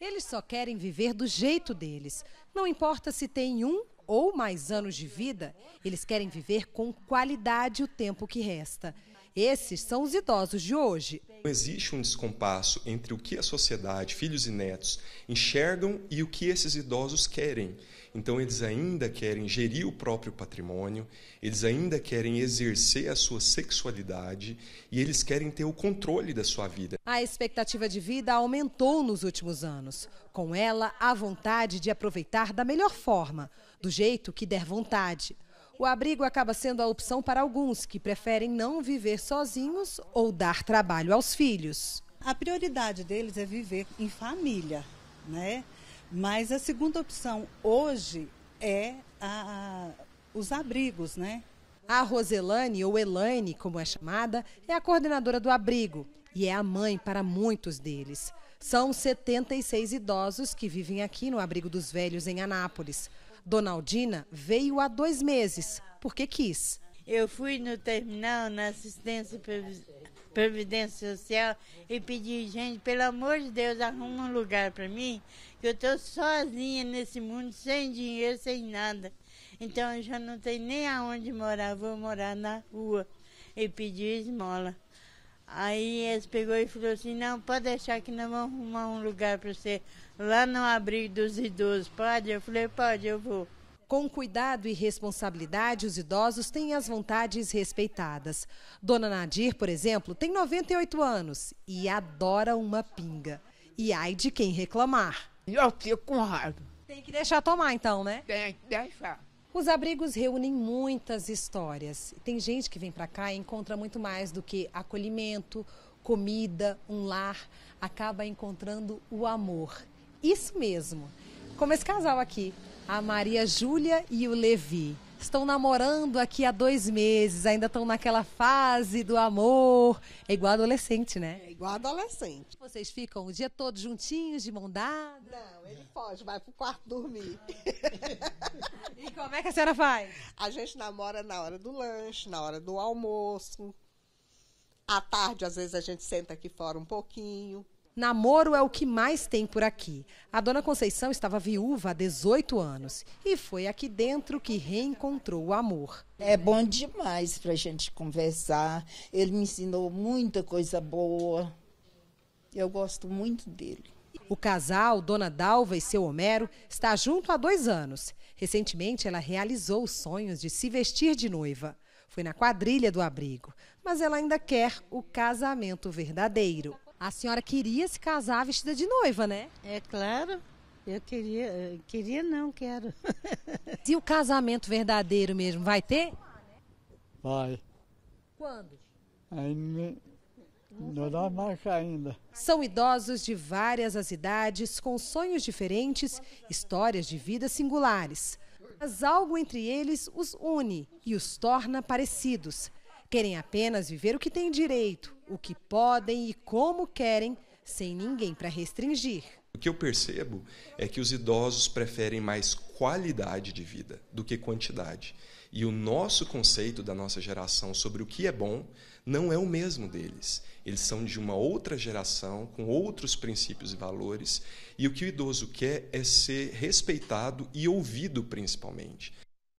Eles só querem viver do jeito deles. Não importa se tem um ou mais anos de vida, eles querem viver com qualidade o tempo que resta. Esses são os idosos de hoje. Existe um descompasso entre o que a sociedade, filhos e netos, enxergam e o que esses idosos querem. Então, eles ainda querem gerir o próprio patrimônio, eles ainda querem exercer a sua sexualidade e eles querem ter o controle da sua vida. A expectativa de vida aumentou nos últimos anos. Com ela, a vontade de aproveitar da melhor forma, do jeito que der vontade. O abrigo acaba sendo a opção para alguns que preferem não viver sozinhos ou dar trabalho aos filhos. A prioridade deles é viver em família, né? Mas a segunda opção hoje é a, a, os abrigos, né? A Roselane, ou Elaine, como é chamada, é a coordenadora do abrigo e é a mãe para muitos deles. São 76 idosos que vivem aqui no Abrigo dos Velhos, em Anápolis. Donaldina veio há dois meses, porque quis. Eu fui no terminal, na assistência Previdência Social e pedi, gente, pelo amor de Deus, arruma um lugar para mim, que eu estou sozinha nesse mundo, sem dinheiro, sem nada. Então eu já não tenho nem aonde morar, vou morar na rua e pedir esmola. Aí eles pegou e falou assim, não, pode deixar que nós vamos arrumar um lugar para você lá no abrigo dos idosos, pode? Eu falei, pode, eu vou. Com cuidado e responsabilidade, os idosos têm as vontades respeitadas. Dona Nadir, por exemplo, tem 98 anos e adora uma pinga. E ai de quem reclamar. Eu fico com raiva. Tem que deixar tomar então, né? Tem que deixar. Os abrigos reúnem muitas histórias. Tem gente que vem para cá e encontra muito mais do que acolhimento, comida, um lar. Acaba encontrando o amor. Isso mesmo. Como esse casal aqui, a Maria Júlia e o Levi estão namorando aqui há dois meses, ainda estão naquela fase do amor. É igual adolescente, né? É igual adolescente. Vocês ficam o dia todo juntinhos, de mão dada? Não, ele pode, vai pro quarto dormir. e como é que a senhora faz? A gente namora na hora do lanche, na hora do almoço. À tarde, às vezes, a gente senta aqui fora um pouquinho. Namoro é o que mais tem por aqui. A dona Conceição estava viúva há 18 anos e foi aqui dentro que reencontrou o amor. É bom demais para a gente conversar. Ele me ensinou muita coisa boa. Eu gosto muito dele. O casal, Dona Dalva e seu Homero, está junto há dois anos. Recentemente, ela realizou os sonhos de se vestir de noiva. Foi na quadrilha do abrigo, mas ela ainda quer o casamento verdadeiro. A senhora queria se casar vestida de noiva, né? É claro. Eu queria, queria não, quero. e o casamento verdadeiro mesmo, vai ter? Vai. Quando? Ainda não dá marca ainda. São idosos de várias as idades, com sonhos diferentes, histórias de vida singulares. Mas algo entre eles os une e os torna parecidos. Querem apenas viver o que têm direito, o que podem e como querem, sem ninguém para restringir. O que eu percebo é que os idosos preferem mais qualidade de vida do que quantidade. E o nosso conceito da nossa geração sobre o que é bom não é o mesmo deles. Eles são de uma outra geração, com outros princípios e valores, e o que o idoso quer é ser respeitado e ouvido, principalmente.